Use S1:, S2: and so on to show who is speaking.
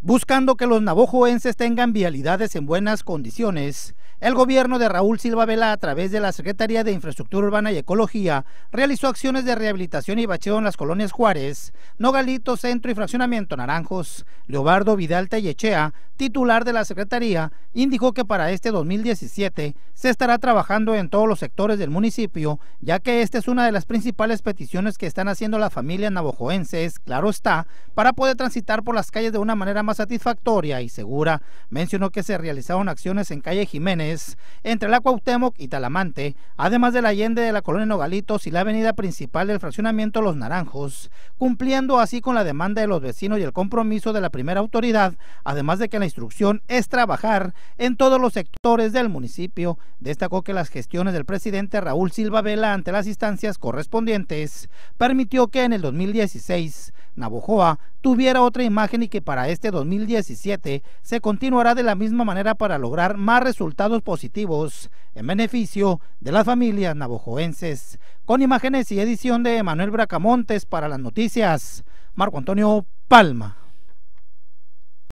S1: Buscando que los navojoenses tengan vialidades en buenas condiciones, el gobierno de Raúl Silva Vela, a través de la Secretaría de Infraestructura Urbana y Ecología, realizó acciones de rehabilitación y bacheo en las colonias Juárez, Nogalito, Centro y Fraccionamiento Naranjos. Leobardo Vidal Tellechea, titular de la Secretaría, indicó que para este 2017 se estará trabajando en todos los sectores del municipio, ya que esta es una de las principales peticiones que están haciendo las familias navojoenses, claro está, para poder transitar por las calles de una manera más satisfactoria y segura. Mencionó que se realizaron acciones en calle Jiménez, entre la Cuauhtémoc y Talamante, además de la Allende de la colonia Nogalitos y la avenida principal del fraccionamiento Los Naranjos, cumpliendo así con la demanda de los vecinos y el compromiso de la primera autoridad, además de que la instrucción es trabajar en todos los sectores del municipio. Destacó que las gestiones del presidente Raúl Silva Vela ante las instancias correspondientes permitió que en el 2016 Navojoa tuviera otra imagen y que para este 2017 se continuará de la misma manera para lograr más resultados positivos en beneficio de las familias navojoenses. Con imágenes y edición de Manuel Bracamontes para las noticias, Marco Antonio Palma.